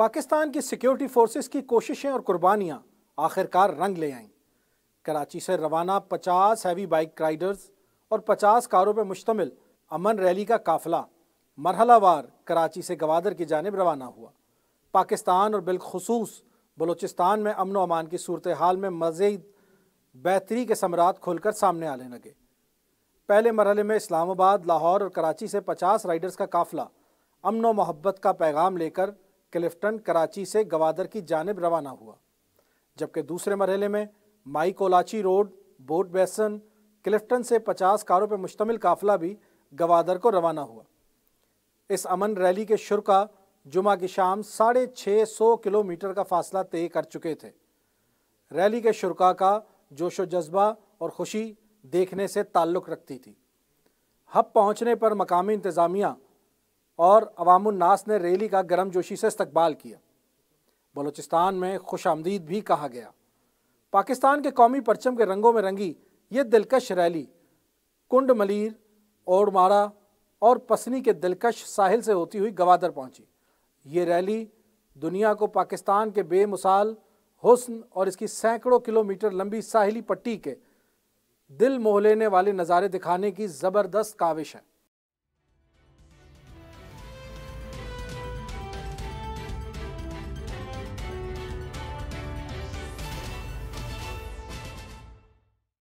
पाकिस्तान की security forces की कोशिशें और कुर्बानियां आखिरकार रंग ले आईं कराची से रवाना 50 हैवी बाइक राइडर्स और 50 कारों पर मुश्तमिल अमन रैली का काफिला मरहलावार कराची से गवादर की जानब रवाना हुआ पाकिस्तान और बिलखसूस बलूचिस्तान में अमन अमान की सूरत हाल में मज़ीद बेहतरी के समरात खुलकर सामने आने लगे पहले मरहले में इस्लामाबाद लाहौर और कराची से 50 राइडर्स का काफिला अमन व मोहब्बत का पैगाम लेकर क्लिफ्टन कराची से गवादर की जानब रवाना हुआ जबकि दूसरे मरहले में माई कोलाची रोड बोट बेसन क्लिफ्टन से 50 कारों पर मुश्तमिल काफिला भी गवादर को रवाना हुआ इस अमन रैली के शुरा जुमा की शाम साढ़े छः सौ किलोमीटर का फासला तय कर चुके थे रैली के शुरा का जोशो जज्बा और खुशी देखने से ताल्लुक़ रखती थी हब पहुँचने पर मकामी इंतज़ामिया और अवामनास ने रैली का गर्मजोशी से इस्तबाल किया बलूचिस्तान में खुश आमदीद भी कहा गया पाकिस्तान के कौमी परचम के रंगों में रंगी ये दिलकश रैली कुंड मलिर ओडमारा और पसनी के दिलकश साहिल से होती हुई गवादर पहुंची ये रैली दुनिया को पाकिस्तान के बेमिसाल हुस्न और इसकी सैकड़ों किलोमीटर लंबी साहिली पट्टी के दिल मोह लेने वाले नज़ारे दिखाने की ज़बरदस्त काविश है